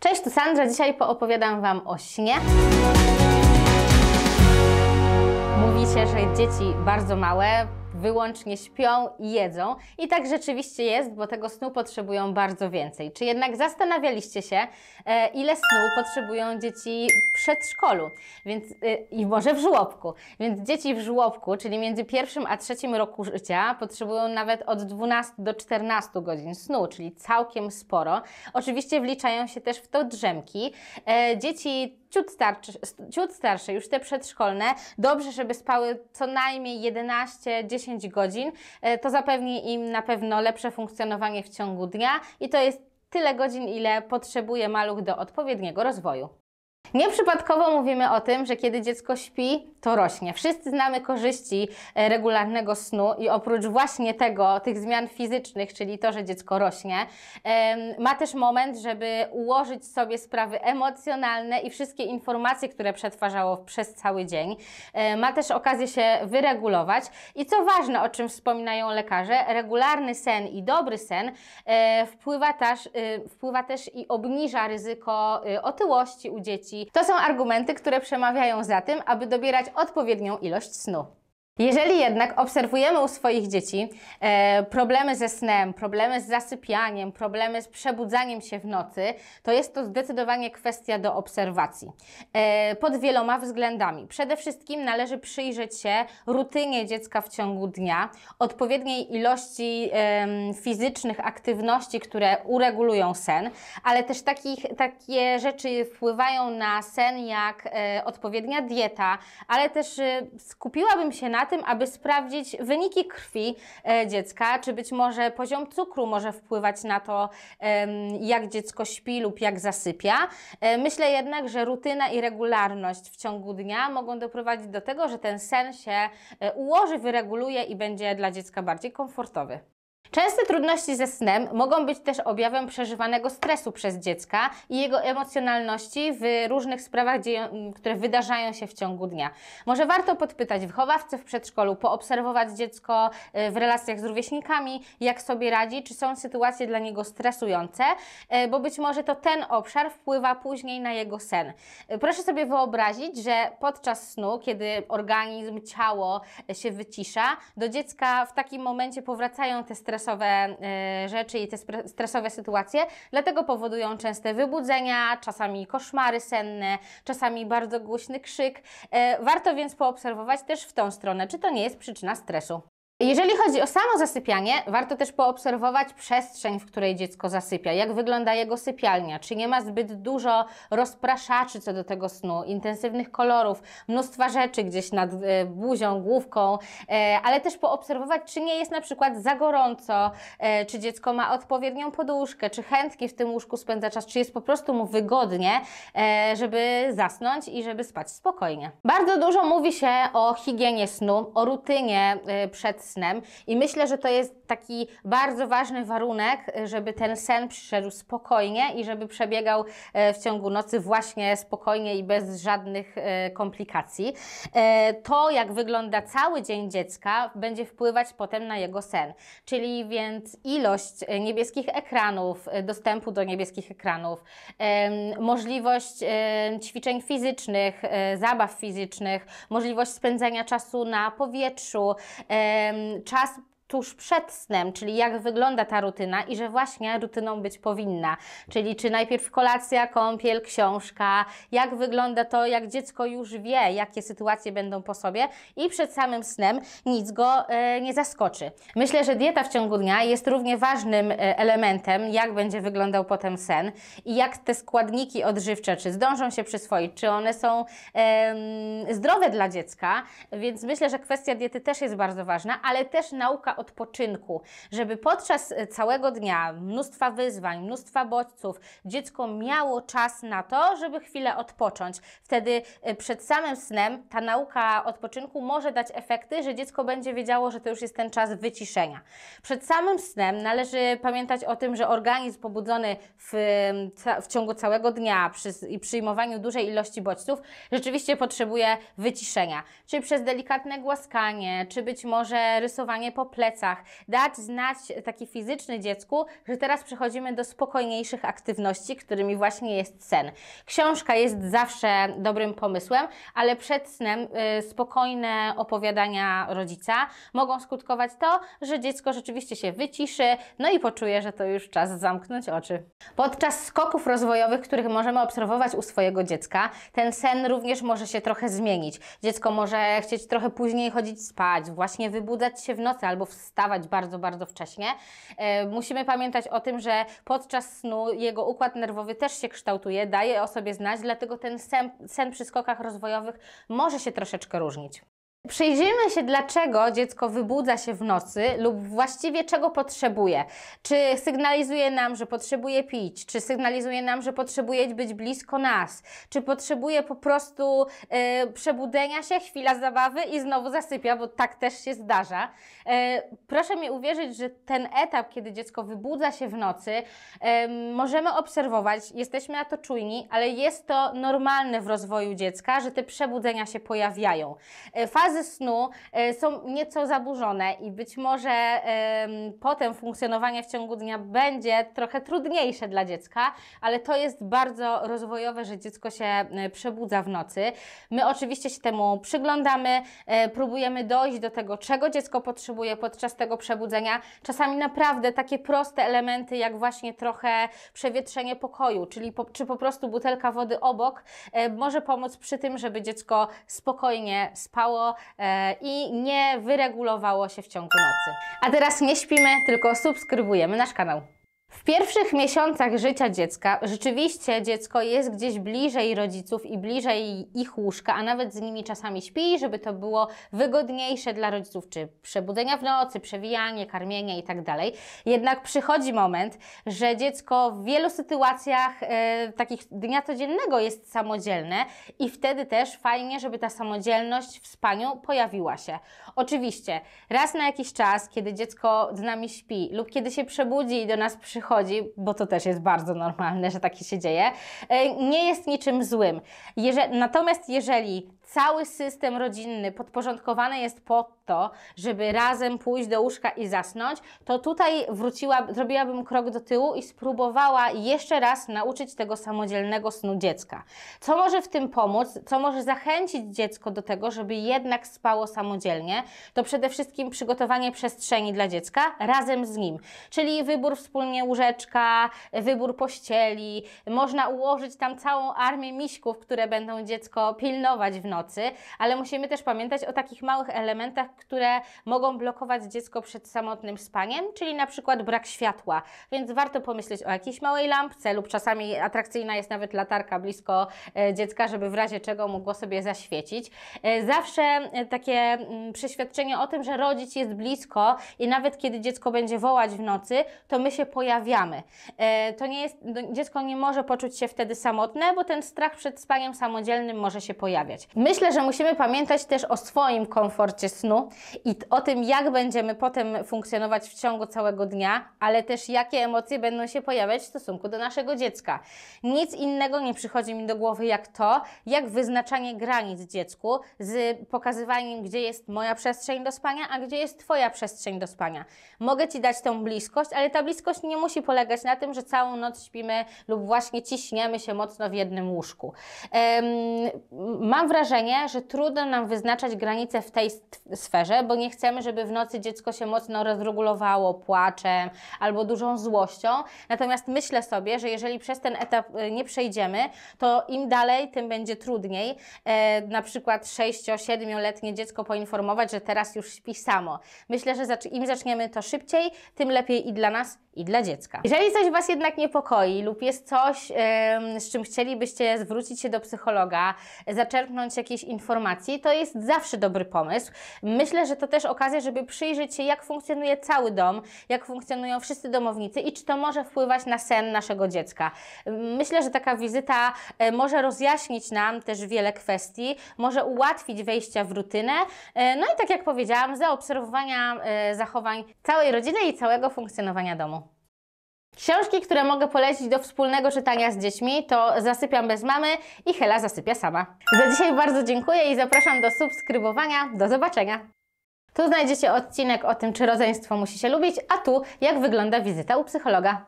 Cześć, tu Sandra. Dzisiaj poopowiadam Wam o śnie. Mówi się, że dzieci bardzo małe wyłącznie śpią i jedzą. I tak rzeczywiście jest, bo tego snu potrzebują bardzo więcej. Czy jednak zastanawialiście się, e, ile snu potrzebują dzieci w przedszkolu więc, e, i może w żłobku? Więc dzieci w żłobku, czyli między pierwszym a trzecim roku życia, potrzebują nawet od 12 do 14 godzin snu, czyli całkiem sporo. Oczywiście wliczają się też w to drzemki. E, dzieci ciut, starczy, ciut starsze, już te przedszkolne, dobrze, żeby spały co najmniej 11-10 godzin. E, to zapewni im na pewno lepsze funkcjonowanie w ciągu dnia i to jest tyle godzin, ile potrzebuje maluch do odpowiedniego rozwoju. Nieprzypadkowo mówimy o tym, że kiedy dziecko śpi, to rośnie. Wszyscy znamy korzyści e, regularnego snu i oprócz właśnie tego, tych zmian fizycznych, czyli to, że dziecko rośnie, ma też moment, żeby ułożyć sobie sprawy emocjonalne i wszystkie informacje, które przetwarzało przez cały dzień. E, ma też okazję się wyregulować i co ważne, o czym wspominają lekarze, regularny sen i dobry sen e, wpływa też, wpływa też i obniża ryzyko otyłości u dzieci to są argumenty, które przemawiają za tym, aby dobierać odpowiednią ilość snu. Jeżeli jednak obserwujemy u swoich dzieci e, problemy ze snem, problemy z zasypianiem, problemy z przebudzaniem się w nocy, to jest to zdecydowanie kwestia do obserwacji. E, pod wieloma względami. Przede wszystkim należy przyjrzeć się rutynie dziecka w ciągu dnia, odpowiedniej ilości e, fizycznych aktywności, które uregulują sen, ale też takich, takie rzeczy wpływają na sen jak e, odpowiednia dieta, ale też e, skupiłabym się na tym, aby sprawdzić wyniki krwi e, dziecka, czy być może poziom cukru może wpływać na to, jak dziecko śpi lub jak zasypia. E, myślę jednak, że rutyna i regularność w ciągu dnia mogą doprowadzić do tego, że ten sen się e, ułoży, wyreguluje i będzie dla dziecka bardziej komfortowy. Częste trudności ze snem mogą być też objawem przeżywanego stresu przez dziecka i jego emocjonalności w różnych sprawach, które wydarzają się w ciągu dnia. Może warto podpytać wychowawcę w przedszkolu, poobserwować dziecko e, w relacjach z rówieśnikami, jak sobie radzi, czy są sytuacje dla niego stresujące, e, bo być może to ten obszar wpływa później na jego sen. E, proszę sobie wyobrazić, że podczas snu, kiedy organizm, ciało się wycisza, do dziecka w takim momencie powracają te stresy stresowe y, rzeczy i te stresowe sytuacje, dlatego powodują częste wybudzenia, czasami koszmary senne, czasami bardzo głośny krzyk. Y, warto więc poobserwować też w tą stronę, czy to nie jest przyczyna stresu. Jeżeli chodzi o samo zasypianie, warto też poobserwować przestrzeń, w której dziecko zasypia, jak wygląda jego sypialnia, czy nie ma zbyt dużo rozpraszaczy co do tego snu, intensywnych kolorów, mnóstwa rzeczy gdzieś nad e, buzią, główką, e, ale też poobserwować, czy nie jest na przykład za gorąco, e, czy dziecko ma odpowiednią poduszkę, czy chętnie w tym łóżku spędza czas, czy jest po prostu mu wygodnie, żeby zasnąć i żeby spać spokojnie. Bardzo dużo mówi się o higienie snu, o rutynie przed snem. I myślę, że to jest taki bardzo ważny warunek, żeby ten sen przyszedł spokojnie i żeby przebiegał e, w ciągu nocy właśnie spokojnie i bez żadnych e, komplikacji. E, to, jak wygląda cały dzień dziecka, będzie wpływać potem na jego sen. Czyli więc ilość niebieskich ekranów, dostępu do niebieskich ekranów, możliwość ćwiczeń fizycznych, zabaw fizycznych, możliwość spędzania czasu na powietrzu, czas tuż przed snem, czyli jak wygląda ta rutyna i że właśnie rutyną być powinna. Czyli czy najpierw kolacja, kąpiel, książka, jak wygląda to, jak dziecko już wie, jakie sytuacje będą po sobie i przed samym snem nic go e, nie zaskoczy. Myślę, że dieta w ciągu dnia jest równie ważnym e, elementem, jak będzie wyglądał potem sen i jak te składniki odżywcze, czy zdążą się przyswoić, czy one są e, zdrowe dla dziecka, więc myślę, że kwestia diety też jest bardzo ważna, ale też nauka odpoczynku, żeby podczas e, całego dnia, mnóstwa wyzwań, mnóstwa bodźców, dziecko miało czas na to, żeby chwilę odpocząć. Wtedy e, przed samym snem ta nauka odpoczynku może dać efekty, że dziecko będzie wiedziało, że to już jest ten czas wyciszenia. Przed samym snem należy pamiętać o tym, że organizm pobudzony w, w ciągu całego dnia przy, i przyjmowaniu dużej ilości bodźców rzeczywiście potrzebuje wyciszenia. czy przez delikatne głaskanie, czy być może rysowanie po plecach, dać znać taki fizyczny dziecku, że teraz przechodzimy do spokojniejszych aktywności, którymi właśnie jest sen. Książka jest zawsze dobrym pomysłem, ale przed snem y, spokojne opowiadania rodzica mogą skutkować to, że dziecko rzeczywiście się wyciszy, no i poczuje, że to już czas zamknąć oczy. Podczas skoków rozwojowych, których możemy obserwować u swojego dziecka, ten sen również może się trochę zmienić. Dziecko może chcieć trochę później chodzić spać, właśnie wybudzać się w nocy albo w wstawać bardzo, bardzo wcześnie. E, musimy pamiętać o tym, że podczas snu jego układ nerwowy też się kształtuje, daje o sobie znać, dlatego ten sen, sen przy skokach rozwojowych może się troszeczkę różnić. Przyjrzyjmy się, dlaczego dziecko wybudza się w nocy lub właściwie czego potrzebuje. Czy sygnalizuje nam, że potrzebuje pić, czy sygnalizuje nam, że potrzebuje być blisko nas, czy potrzebuje po prostu e, przebudzenia się, chwila zabawy i znowu zasypia, bo tak też się zdarza. E, proszę mi uwierzyć, że ten etap, kiedy dziecko wybudza się w nocy, e, możemy obserwować, jesteśmy na to czujni, ale jest to normalne w rozwoju dziecka, że te przebudzenia się pojawiają. fazy fazy snu e, są nieco zaburzone i być może potem funkcjonowanie w ciągu dnia będzie trochę trudniejsze dla dziecka, ale to jest bardzo rozwojowe, że dziecko się e, przebudza w nocy. My oczywiście się temu przyglądamy, e, próbujemy dojść do tego, czego dziecko potrzebuje podczas tego przebudzenia. Czasami naprawdę takie proste elementy, jak właśnie trochę przewietrzenie pokoju, czyli po, czy po prostu butelka wody obok, może pomóc przy tym, żeby dziecko spokojnie spało, E, i nie wyregulowało się w ciągu nocy. A teraz nie śpimy, tylko subskrybujemy nasz kanał. W pierwszych miesiącach życia dziecka rzeczywiście dziecko jest gdzieś bliżej rodziców i bliżej ich łóżka, a nawet z nimi czasami śpi, żeby to było wygodniejsze dla rodziców, czy przebudzenia w nocy, przewijanie, karmienie itd. Tak Jednak przychodzi moment, że dziecko w wielu sytuacjach e, takich dnia codziennego jest samodzielne i wtedy też fajnie, żeby ta samodzielność w spaniu pojawiła się. Oczywiście raz na jakiś czas, kiedy dziecko z nami śpi lub kiedy się przebudzi i do nas przychodzi, przychodzi, bo to też jest bardzo normalne, że takie się dzieje, e, nie jest niczym złym. natomiast jeżeli cały system rodzinny podporządkowany jest pod to, żeby razem pójść do łóżka i zasnąć, to tutaj wróciła, zrobiłabym krok do tyłu i spróbowała jeszcze raz nauczyć tego samodzielnego snu dziecka. Co może w tym pomóc, co może zachęcić dziecko do tego, żeby jednak spało samodzielnie, to przede wszystkim przygotowanie przestrzeni dla dziecka razem z nim, czyli wybór wspólnie łóżeczka, wybór pościeli, można ułożyć tam całą armię miśków, które będą dziecko pilnować w nocy nocy, ale musimy też pamiętać o takich małych elementach, które mogą blokować dziecko przed samotnym spaniem, czyli na przykład brak światła. Więc warto pomyśleć o jakiejś małej lampce lub czasami atrakcyjna jest nawet latarka blisko e, dziecka, żeby w razie czego mogło sobie zaświecić. E, zawsze e, takie mm, przeświadczenie o tym, że rodzic jest blisko i nawet kiedy dziecko będzie wołać w nocy, to my się pojawiamy. To nie jest, no, dziecko nie może poczuć się wtedy samotne, bo ten strach przed spaniem samodzielnym może się pojawiać. Myślę, że musimy pamiętać też o swoim komforcie snu i o tym, jak będziemy potem funkcjonować w ciągu całego dnia, ale też jakie emocje będą się pojawiać w stosunku do naszego dziecka. Nic innego nie przychodzi mi do głowy jak to, jak wyznaczanie granic dziecku z pokazywaniem, gdzie jest moja przestrzeń do spania, a gdzie jest Twoja przestrzeń do spania. Mogę Ci dać tą bliskość, ale ta bliskość nie musi polegać na tym, że całą noc śpimy lub właśnie ciśniemy się mocno w jednym łóżku. Um, mam wrażenie, wrażenie, że trudno nam wyznaczać granice w tej sferze, bo nie chcemy, żeby w nocy dziecko się mocno rozregulowało płaczem albo dużą złością. Natomiast myślę sobie, że jeżeli przez ten etap e, nie przejdziemy, to im dalej, tym będzie trudniej. E, na przykład 6-7-letnie dziecko poinformować, że teraz już śpi samo. Myślę, że im zaczniemy to szybciej, tym lepiej i dla nas, i dla dziecka. Jeżeli coś Was jednak niepokoi lub jest coś, z czym chcielibyście zwrócić się do psychologa, zaczerpnąć jakiejś informacji, to jest zawsze dobry pomysł. Myślę, że to też okazja, żeby przyjrzeć się, jak funkcjonuje cały dom, jak funkcjonują wszyscy domownicy i czy to może wpływać na sen naszego dziecka. Myślę, że taka wizyta e, może rozjaśnić nam też wiele kwestii, może ułatwić wejścia w rutynę. E, no i tak jak powiedziałam, zaobserwowania e, zachowań całej rodziny i całego funkcjonowania domu. Książki, które mogę polecić do wspólnego czytania z dziećmi to Zasypiam bez mamy i Hela zasypia sama. Za dzisiaj bardzo dziękuję i zapraszam do subskrybowania. Do zobaczenia! Tu znajdziecie odcinek o tym, czy rodzeństwo musi się lubić, a tu jak wygląda wizyta u psychologa.